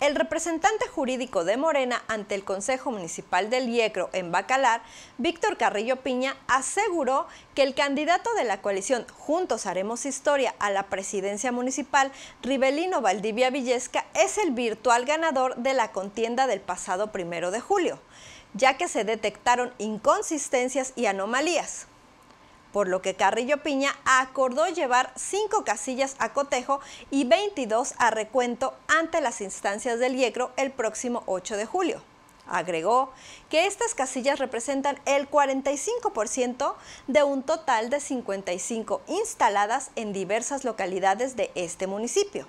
El representante jurídico de Morena ante el Consejo Municipal del Yecro en Bacalar, Víctor Carrillo Piña, aseguró que el candidato de la coalición Juntos Haremos Historia a la presidencia municipal, Ribelino Valdivia Villesca, es el virtual ganador de la contienda del pasado primero de julio, ya que se detectaron inconsistencias y anomalías por lo que Carrillo Piña acordó llevar cinco casillas a cotejo y 22 a recuento ante las instancias del IECRO el próximo 8 de julio. Agregó que estas casillas representan el 45% de un total de 55 instaladas en diversas localidades de este municipio.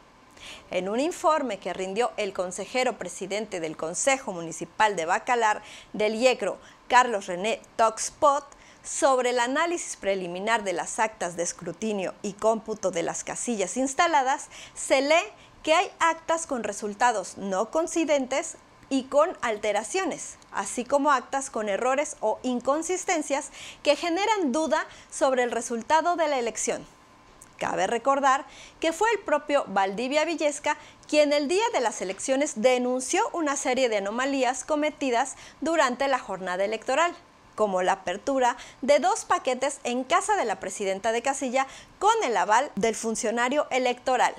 En un informe que rindió el consejero presidente del Consejo Municipal de Bacalar del IECRO, Carlos René Toxpot, sobre el análisis preliminar de las actas de escrutinio y cómputo de las casillas instaladas, se lee que hay actas con resultados no coincidentes y con alteraciones, así como actas con errores o inconsistencias que generan duda sobre el resultado de la elección. Cabe recordar que fue el propio Valdivia Villesca quien el día de las elecciones denunció una serie de anomalías cometidas durante la jornada electoral, como la apertura de dos paquetes en casa de la presidenta de casilla con el aval del funcionario electoral.